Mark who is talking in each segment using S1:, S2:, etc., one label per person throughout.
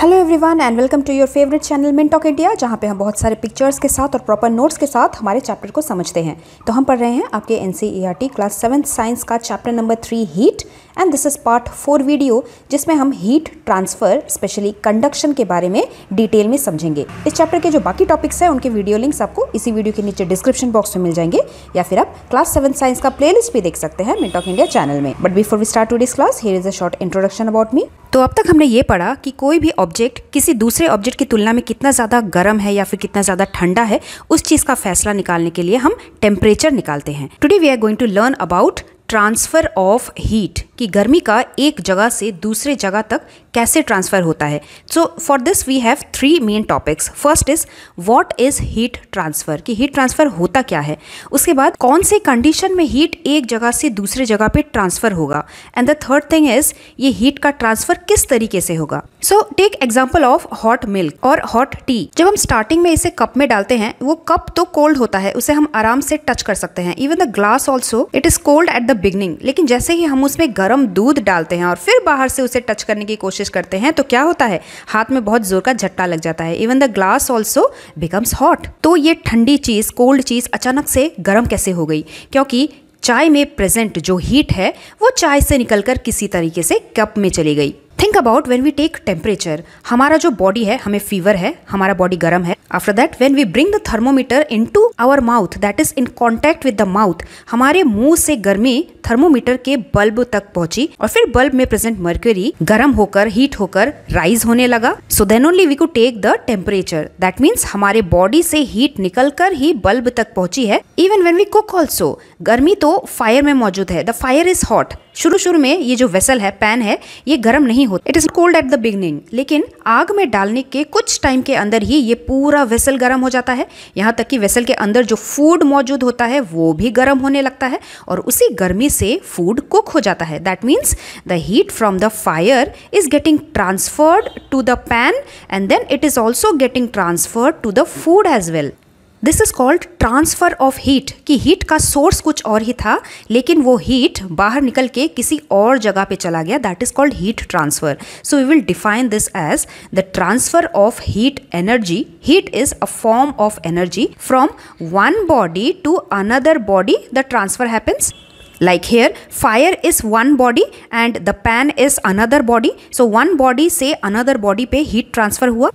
S1: Hello everyone and welcome to your favourite channel mint talk India जहाँ पे हम बहुत सारे पिक्चर्स के साथ और प्रॉपर नोट्स के साथ हमारे चैप्टर को समझते हैं तो हम पढ़ रहे हैं आपके एन क्लास सेवन साइंस का chapter number three heat and this is part four video जिसमें हम हीट ट्रांसफ़र स्पेशली कंडक्शन के बारे में डिटेल में समझेंगे इस चैप्टर के जो बाकी टॉपिक्स हैं उनके वीडियो लिंक्स आपको इसी वीडियो के नीचे डिस्क्रिप्शन बॉक्स में मिल जाएंगे या फिर आप क्लास सेवन साइंस का प्लेलिस्ट भी देख सकते हैं मिनटॉक इंडिया चैनल में but before we start to this class here is a short introduction about me तो अब तक हमने ये पढ़ा कि कोई भी ऑब्जेक्ट किसी दूसरे ऑब्जेक्ट की तुलना में कितना ज़्यादा गर्म है या फिर कितना ज़्यादा ठंडा है उस चीज़ का फैसला निकालने के लिए हम टेम्परेचर निकालते हैं today we are going to learn about transfer of heat कि गर्मी का एक जगह से दूसरे जगह तक कैसे ट्रांसफ़र होता है so for this we have three main topics first is what is heat transfer कि हीट ट्रांसफ़र होता क्या है उसके बाद कौन से कंडीशन में हीट एक जगह से दूसरे जगह पे ट्रांसफ़र होगा and the third thing is ये हीट का ट्रांसफ़र किस तरीके से होगा so take example of hot milk और हॉट टी जब हम स्टार्टिंग में इसे कप में डालते हैं वो कप तो कोल्ड होता है उसे हम आराम से टच कर सकते हैं even the glass also it is cold at the beginning लेकिन जैसे ही हम उसमें गर्म गर्म दूध डालते हैं और फिर बाहर से उसे टच करने की कोशिश करते हैं तो क्या होता है हाथ में बहुत जोर का झट्टा लग जाता है even the glass also becomes hot तो ये ठंडी चीज़ कोल्ड चीज़ अचानक से गर्म कैसे हो गई क्योंकि चाय में प्रेजेंट जो हीट है वो चाय से निकलकर किसी तरीके से कप में चली गई think about when we take temperature हमारा जो बॉडी है हमें फीवर है हमारा बॉडी गर्म है after that when we bring the thermometer into our mouth that is in contact with the mouth हमारे मुंह से गर्मी थर्मोमीटर के बल्ब तक पहुंची और फिर बल्ब में प्रेजेंट मर्क्यूरी गर्म होकर हीट होकर राइज होने लगा so then only we could take the temperature that means हमारे बॉडी से हीट निकल कर ही बल्ब तक पहुंची है even when we cook also गर्मी तो फायर में मौजूद है द फायर इज हॉट शुरू शुरू में ये जो वेसल है पैन है ये गर्म नहीं होता it is cold at the beginning लेकिन आग में डालने के कुछ टाइम के अंदर ही ये पूरा वेसल गर्म हो जाता है यहाँ तक कि वेसल के अंदर जो फूड मौजूद होता है वो भी गर्म होने लगता है और उसी गर्मी से फूड कुक हो जाता है that means the heat from the fire is getting transferred to the pan and then it is also getting transferred to the food as well this is called transfer of heat कि heat का source कुछ और ही था लेकिन वो heat बाहर निकल के किसी और जगह पे चला गया that is called heat transfer so we will define this as the transfer of heat energy heat is a form of energy from one body to another body the transfer happens like here fire is one body and the pan is another body so one body से another body पे heat transfer हुआ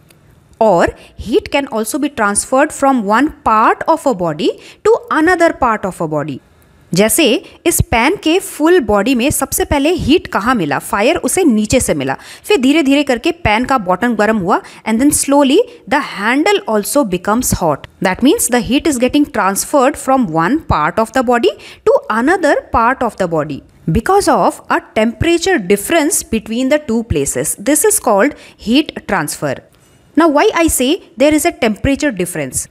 S1: और heat can also भी transferred from one part of a body to another part of a body जैसे इस pan के full body में सबसे पहले हीट कहाँ मिला फायर उसे नीचे से मिला फिर धीरे धीरे करके पैन का बॉटम गर्म हुआ and then slowly the handle also becomes hot that means the heat is getting transferred from one part of the body to another part of the body because of a temperature difference between the two places this is called heat transfer Now why I say there is a temperature difference.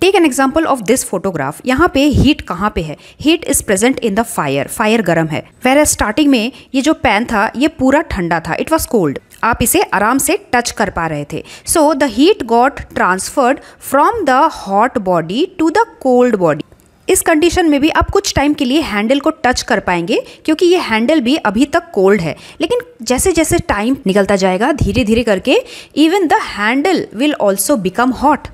S1: Take an example of this photograph यहाँ पे heat कहाँ पे है heat is present in the fire fire गर्म है where starting में ये जो पैन था ये पूरा ठंडा था इट वॉज कोल्ड आप इसे आराम से टच कर पा रहे थे so the heat got transferred from the hot body to the cold body इस कंडीशन में भी आप कुछ टाइम के लिए हैंडल को टच कर पाएंगे क्योंकि ये हैंडल भी अभी तक कोल्ड है लेकिन जैसे जैसे टाइम निकलता जाएगा धीरे धीरे करके even the handle will also become hot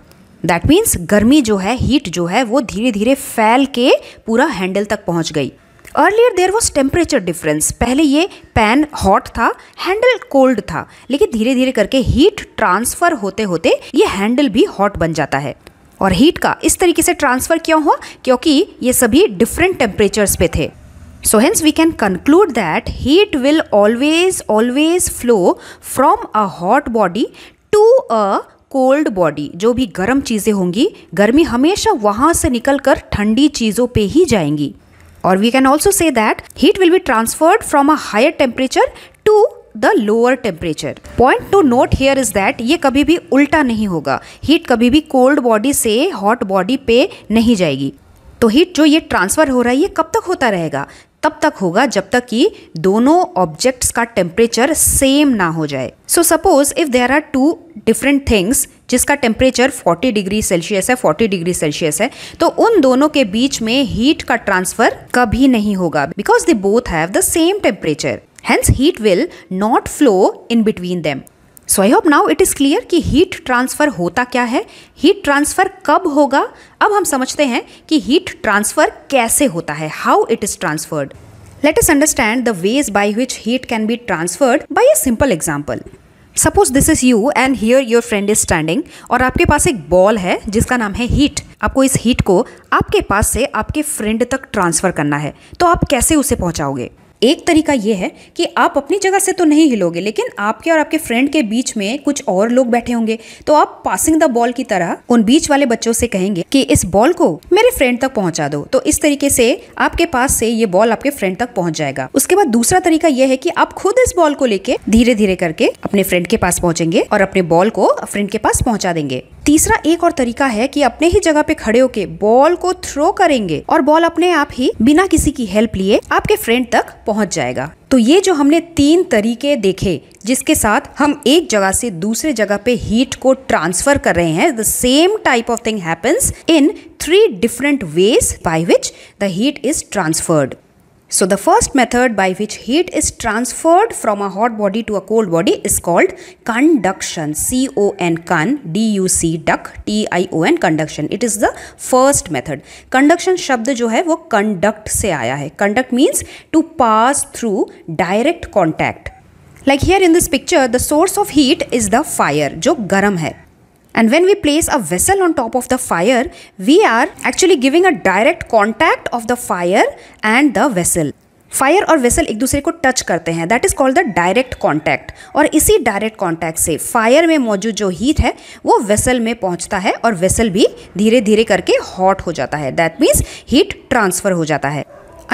S1: that means गर्मी जो है हीट जो है वो धीरे धीरे फैल के पूरा हैंडल तक पहुँच गई earlier there was temperature difference पहले ये पैन हॉट था हैंडल कोल्ड था लेकिन धीरे धीरे करके हीट ट्रांसफ़र होते होते ये हैंडल भी हॉट बन जाता है और हीट का इस तरीके से ट्रांसफ़र क्यों हुआ क्योंकि ये सभी डिफरेंट टेम्परेचर्स पे थे so hence we can conclude that heat will always always flow from a hot body to a cold body जो भी गर्म चीज़ें होंगी गर्मी हमेशा वहाँ से निकलकर ठंडी चीज़ों पे ही जाएंगी और we can also say that heat will be transferred from a higher temperature to the lower temperature point to note here is that ये कभी भी उल्टा नहीं होगा हीट कभी भी कोल्ड बॉडी से हॉट बॉडी पे नहीं जाएगी तो हीट जो ये ट्रांसफ़र हो रहा है ये कब तक होता रहेगा तब तक होगा जब तक कि दोनों ऑब्जेक्ट्स का टेम्परेचर सेम ना हो जाए so suppose if there are two different things जिसका टेम्परेचर 40 डिग्री सेल्सियस है 40 डिग्री सेल्सियस है तो उन दोनों के बीच में हीट का ट्रांसफर कभी नहीं होगा because they both have the same temperature Hence, heat will not flow in between them. So I hope now it is clear कि हीट ट्रांसफ़र होता क्या है हीट ट्रांसफ़र कब होगा अब हम समझते हैं कि हीट ट्रांसफ़र कैसे होता है how it is transferred let us understand the ways by which heat can be transferred by a simple example suppose this is you and here your friend is standing और आपके पास एक ball है जिसका नाम है हीट आपको इस heat को आपके पास से आपके फ्रेंड तक ट्रांसफ़र करना है तो आप कैसे उसे पहुँचाओगे एक तरीका ये है कि आप अपनी जगह से तो नहीं हिलोगे लेकिन आपके और आपके फ्रेंड के बीच में कुछ और लोग बैठे होंगे तो आप पासिंग द बॉल की तरह उन बीच वाले बच्चों से कहेंगे कि इस बॉल को मेरे फ्रेंड तक पहुंचा दो तो इस तरीके से आपके पास से ये बॉल आपके फ्रेंड तक पहुंच जाएगा उसके बाद दूसरा तरीका यह है की आप खुद इस बॉल को लेके धीरे धीरे करके अपने फ्रेंड के पास पहुंचेंगे और अपने बॉल को फ्रेंड के पास पहुंचा देंगे तीसरा एक और तरीका है कि अपने ही जगह पे खड़े होके बॉल को थ्रो करेंगे और बॉल अपने आप ही बिना किसी की हेल्प लिए आपके फ्रेंड तक पहुंच जाएगा तो ये जो हमने तीन तरीके देखे जिसके साथ हम एक जगह से दूसरे जगह पे हीट को ट्रांसफर कर रहे हैं the same type of thing happens in three different ways by which the heat is transferred So the first method by which heat is transferred from a hot body to a cold body is called conduction. C-O-N, con, D-U-C, duck, T-I-O-N, conduction. It is the first method. Conduction शब्द जो है वो conduct से आया है. Conduct means to pass through direct contact. Like here in this picture, the source of heat is the fire, जो गर्म है. And when we place a vessel on top of the fire, we are actually giving a direct contact of the fire and the vessel. Fire और vessel एक दूसरे को touch करते हैं that is called the direct contact और इसी direct contact से fire में मौजूद जो हीट है वो वेसल में पहुंचता है और वेसल भी धीरे धीरे करके हॉट हो जाता है दैट मीन्स हीट ट्रांसफ़र हो जाता है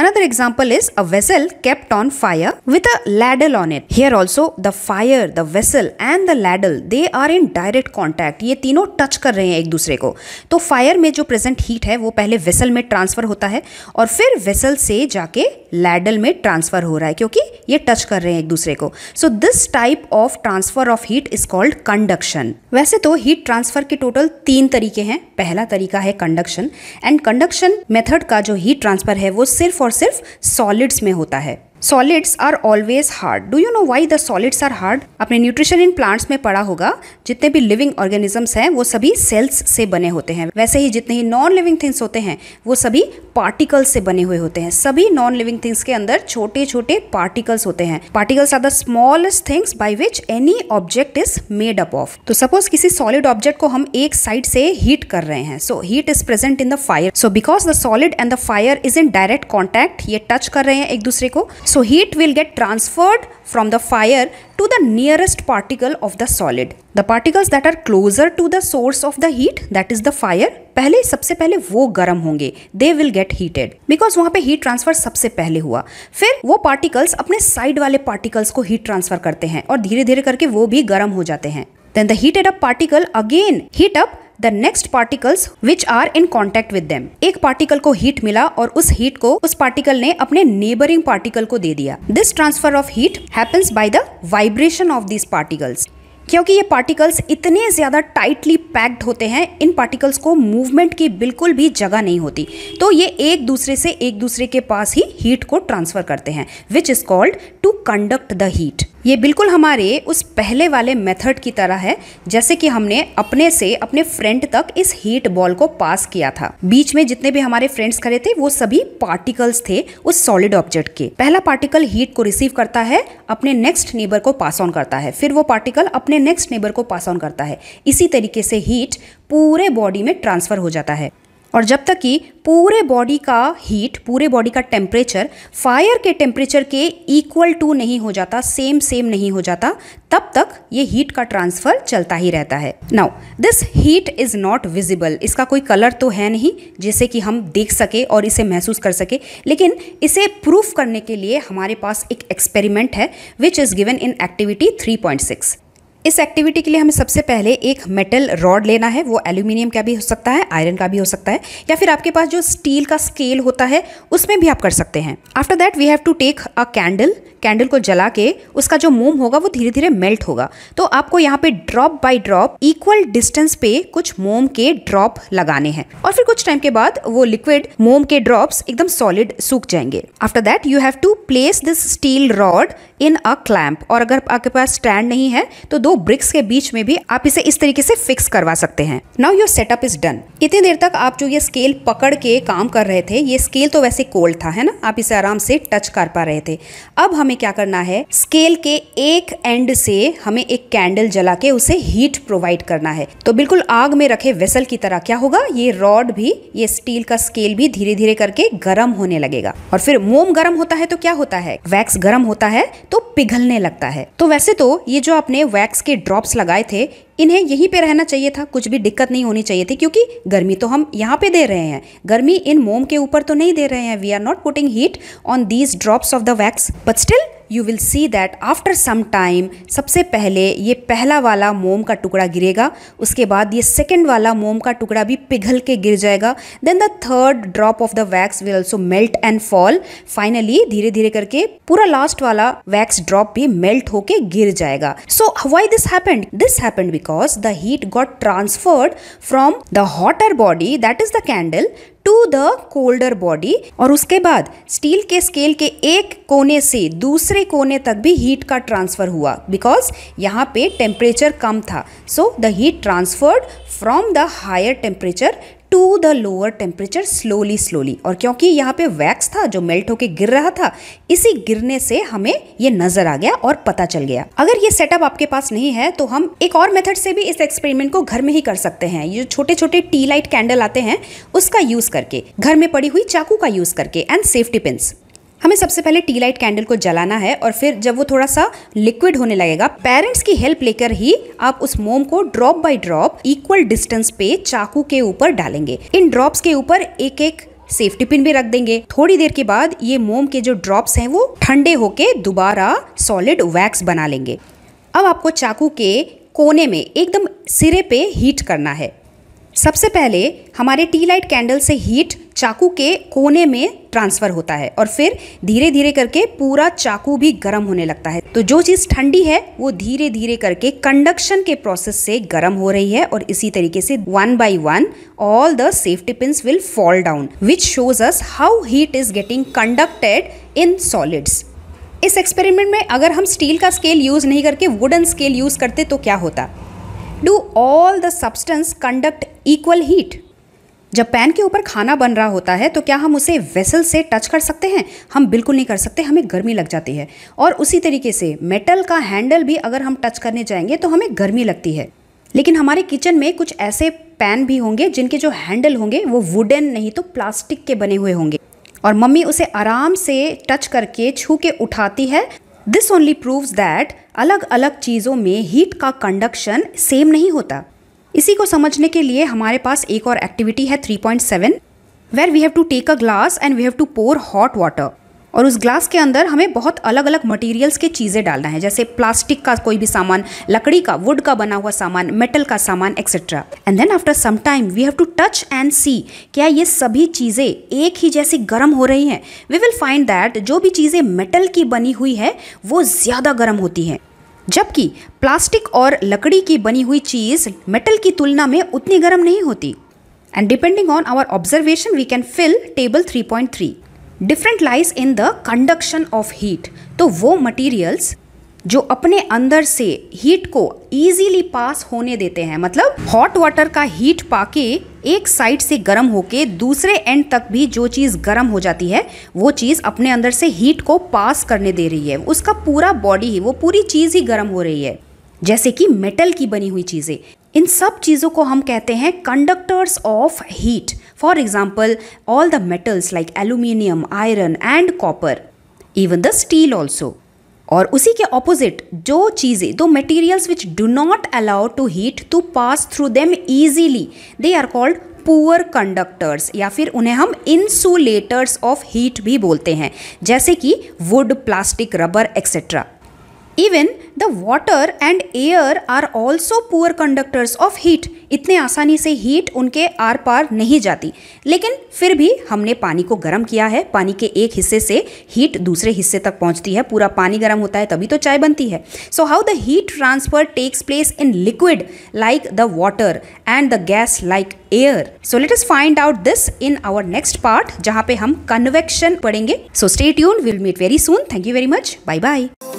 S1: Another example is a vessel kept on fire with a ladle on it. Here also the fire, the vessel and the ladle they are in direct contact. ये तीनों touch कर रहे हैं एक दूसरे को तो fire में जो present heat है वो पहले vessel में transfer होता है और फिर vessel से जाके लैडल में ट्रांसफ़र हो रहा है क्योंकि ये टच कर रहे हैं एक दूसरे को so this type of transfer of heat is called conduction वैसे तो हीट ट्रांसफ़र के टोटल तीन तरीके हैं पहला तरीका है कंडक्शन एंड कंडक्शन मेथड का जो हीट ट्रांसफ़र है वो सिर्फ और सिर्फ सॉलिड्स में होता है solids are always hard do you know why the solids are hard अपने न्यूट्रिशन इन प्लांट्स में पड़ा होगा जितने भी लिविंग ऑर्गेनिजम्स हैं वो सभी सेल्स से बने होते हैं वैसे ही जितने ही नॉन लिविंग थिंग्स होते हैं वो सभी पार्टिकल्स से बने हुए होते हैं सभी नॉन लिविंग थिंग्स के अंदर छोटे छोटे पार्टिकल्स होते हैं particles are the smallest things by which any object is made up of तो सपोज किसी सॉलिड ऑब्जेक्ट को हम एक साइड से हीट कर रहे हैं so heat is present in the fire so because the solid and the fire is in direct contact ये टच कर रहे हैं एक दूसरे को So heat will get transferred from the fire to the nearest particle of the solid. The particles that are closer to the source of the heat, that is the fire, पहले सबसे पहले वो गर्म होंगे they will get heated because वहाँ पे heat transfer सबसे पहले हुआ फिर वो पार्टिकल्स अपने साइड वाले पार्टिकल्स को हीट ट्रांसफर करते हैं और धीरे धीरे करके वो भी गर्म हो जाते हैं then the heated up particle again heat up the next particles which are in contact with them एक पार्टिकल को हीट मिला और उस हीट को उस पार्टिकल ने अपने नेबरिंग पार्टिकल को दे दिया this transfer of heat happens by the vibration of this particles क्योंकि ये पार्टिकल्स इतने ज़्यादा टाइटली पैक्ड होते हैं इन पार्टिकल्स को मूवमेंट की बिल्कुल भी जगह नहीं होती तो ये एक दूसरे से एक दूसरे के पास ही हीट को ट्रांसफ़र करते हैं which is called to conduct the heat ये बिल्कुल हमारे उस पहले वाले मेथड की तरह है जैसे कि हमने अपने से अपने फ्रेंड तक इस हीट बॉल को पास किया था बीच में जितने भी हमारे फ्रेंड्स खड़े थे वो सभी पार्टिकल्स थे उस सॉलिड ऑब्जेक्ट के पहला पार्टिकल हीट को रिसीव करता है अपने नेक्स्ट नेबर को पास ऑन करता है फिर वो पार्टिकल अपने अपने नेक्स्ट नेबर को पास ऑन करता है इसी तरीके से हीट पूरे बॉडी में ट्रांसफ़र हो जाता है और जब तक कि पूरे बॉडी का हीट पूरे बॉडी का टेम्परेचर फायर के टेम्परेचर के इक्वल टू नहीं हो जाता सेम सेम नहीं हो जाता तब तक ये हीट का ट्रांसफ़र चलता ही रहता है now this heat is not visible इसका कोई कलर तो है नहीं जिसे कि हम देख सके और इसे महसूस कर सके लेकिन इसे प्रूफ करने के लिए हमारे पास एक एक्सपेरिमेंट है which is given in activity three इस एक्टिविटी के लिए हमें सबसे पहले एक मेटल रॉड लेना है वो एल्यूमिनियम का भी हो सकता है आयरन का भी हो सकता है या फिर आपके पास जो स्टील का स्केल होता है उसमें भी आप कर सकते हैं after that we have to take a candle candle को जला के उसका जो मोम होगा वो धीरे धीरे मेल्ट होगा तो आपको यहाँ पे drop by drop equal distance पे कुछ मोम के ड्रॉप लगाने हैं और फिर कुछ टाइम के बाद वो लिक्विड मोम के ड्रॉप्स एकदम सॉलिड सूख जाएंगे after that you have to place this steel rod in a clamp और अगर आपके पास स्टैंड नहीं है तो दो ब्रिक्स के बीच में भी आप इसे इस तरीके से फिक्स करवा सकते हैं now your setup is done इतनी देर तक आप जो ये स्केल पकड़ के काम कर रहे थे ये स्केल तो वैसे कोल्ड था है ना आप इसे आराम से टच कर पा रहे थे अब हमें हमें क्या करना है स्केल के एक एंड से हमें एक कैंडल जला के उसे हीट प्रोवाइड करना है तो बिल्कुल आग में रखे वेसल की तरह क्या होगा ये रॉड भी ये स्टील का स्केल भी धीरे धीरे करके गर्म होने लगेगा और फिर मोम गर्म होता है तो क्या होता है वैक्स गर्म होता है तो पिघलने लगता है तो वैसे तो ये जो आपने वैक्स के ड्रॉप्स लगाए थे इन्हें यहीं पे रहना चाहिए था कुछ भी दिक्कत नहीं होनी चाहिए थी क्योंकि गर्मी तो हम यहाँ पे दे रहे हैं गर्मी इन मोम के ऊपर तो नहीं दे रहे हैं we are not putting heat on these drops of the wax but still you will see that after some time सबसे पहले ये पहला वाला मोम का टुकड़ा गिरेगा उसके बाद ये सेकेंड वाला मोम का टुकड़ा भी पिघल के गिर जाएगा then the third drop of the wax will also melt and fall finally धीरे धीरे करके पूरा लास्ट वाला वैक्स ड्रॉप भी मेल्ट होके गिर जाएगा so why this happened this happened because the heat got transferred from the hotter body that is the candle to the colder body और उसके बाद स्टील के स्केल के एक कोने से दूसरे कोने तक भी हीट का ट्रांसफ़र हुआ बिकॉज यहाँ पे टेम्परेचर कम था so the heat transferred from the higher temperature to the lower temperature slowly slowly और क्योंकि यहाँ पे वैक्स था जो मेल्ट होके गिर रहा था इसी गिरने से हमें ये नज़र आ गया और पता चल गया अगर ये सेटअप आपके पास नहीं है तो हम एक और मेथड से भी इस एक्सपेरिमेंट को घर में ही कर सकते हैं ये छोटे छोटे टी लाइट कैंडल आते हैं उसका यूज़ करके घर में पड़ी हुई चाकू का यूज़ करके एंड सेफ्टी पिंस हमें सबसे पहले टी लाइट कैंडल को जलाना है और फिर जब वो थोड़ा सा लिक्विड होने लगेगा पेरेंट्स की हेल्प लेकर ही आप उस मोम को drop by drop equal distance पे चाकू के ऊपर डालेंगे इन ड्रॉप्स के ऊपर एक एक सेफ्टी पिन भी रख देंगे थोड़ी देर के बाद ये मोम के जो ड्रॉप्स हैं वो ठंडे होके दोबारा सॉलिड वैक्स बना लेंगे अब आपको चाकू के कोने में एकदम सिरे पे हीट करना है सबसे पहले हमारे टी लाइट कैंडल से हीट चाकू के कोने में ट्रांसफ़र होता है और फिर धीरे धीरे करके पूरा चाकू भी गर्म होने लगता है तो जो चीज़ ठंडी है वो धीरे धीरे करके कंडक्शन के प्रोसेस से गर्म हो रही है और इसी तरीके से one by one all the safety pins will fall down which shows us how heat is getting conducted in solids इस एक्सपेरिमेंट में अगर हम स्टील का स्केल यूज़ नहीं करके वुडन स्केल यूज़ करते तो क्या होता do all the substance conduct equal heat जब पैन के ऊपर खाना बन रहा होता है तो क्या हम उसे वेसल से टच कर सकते हैं हम बिल्कुल नहीं कर सकते हमें गर्मी लग जाती है और उसी तरीके से मेटल का हैंडल भी अगर हम टच करने जाएंगे तो हमें गर्मी लगती है लेकिन हमारे किचन में कुछ ऐसे पैन भी होंगे जिनके जो हैंडल होंगे वो वुडन नहीं तो प्लास्टिक के बने हुए होंगे और मम्मी उसे आराम से टच करके छू के उठाती है दिस ओनली प्रूव्स दैट अलग अलग चीज़ों में हीट का कंडक्शन सेम नहीं होता इसी को समझने के लिए हमारे पास एक और एक्टिविटी है 3.7 point seven where we have to take a glass and we have to pour hot water और उस ग्लास के अंदर हमें बहुत अलग अलग मटेरियल्स के चीज़ें डालना है जैसे प्लास्टिक का कोई भी सामान लकड़ी का वुड का बना हुआ सामान मेटल का सामान etcetera and then after some time we have to touch and see क्या ये सभी चीज़ें एक ही जैसी गर्म हो रही हैं वी विल फाइंड दैट जो भी चीज़ें मेटल की बनी हुई है वो ज़्यादा गर्म होती हैं जबकि प्लास्टिक और लकड़ी की बनी हुई चीज़ मेटल की तुलना में उतनी गर्म नहीं होती and depending on our observation we can fill table 3.3 different lies in the conduction of heat तो वो मटेरियल्स जो अपने अंदर से हीट को ईजीली पास होने देते हैं मतलब हॉट वाटर का हीट पाके एक साइड से गर्म होके दूसरे एंड तक भी जो चीज़ गर्म हो जाती है वो चीज़ अपने अंदर से हीट को पास करने दे रही है उसका पूरा बॉडी ही वो पूरी चीज़ ही गर्म हो रही है जैसे कि मेटल की बनी हुई चीज़ें इन सब चीज़ों को हम कहते हैं conductors of heat for example all the metals like aluminium iron and copper even the steel also और उसी के ऑपोजिट जो चीज़ें दो materials which do not allow to heat to pass through them easily they are called poor conductors या फिर उन्हें हम इंसुलेटर्स ऑफ हीट भी बोलते हैं जैसे कि wood plastic rubber etcetera even the water and air are also poor conductors of heat इतने आसानी से हीट उनके आर पार नहीं जाती लेकिन फिर भी हमने पानी को गर्म किया है पानी के एक हिस्से से हीट दूसरे हिस्से तक पहुंचती है पूरा पानी गर्म होता है तभी तो चाय बनती है so how the heat transfer takes place in liquid like the water and the gas like air so let us find out this in our next part जहाँ पे हम कन्वेक्शन पढ़ेंगे सो स्टेट यून will meet very soon thank you very much bye bye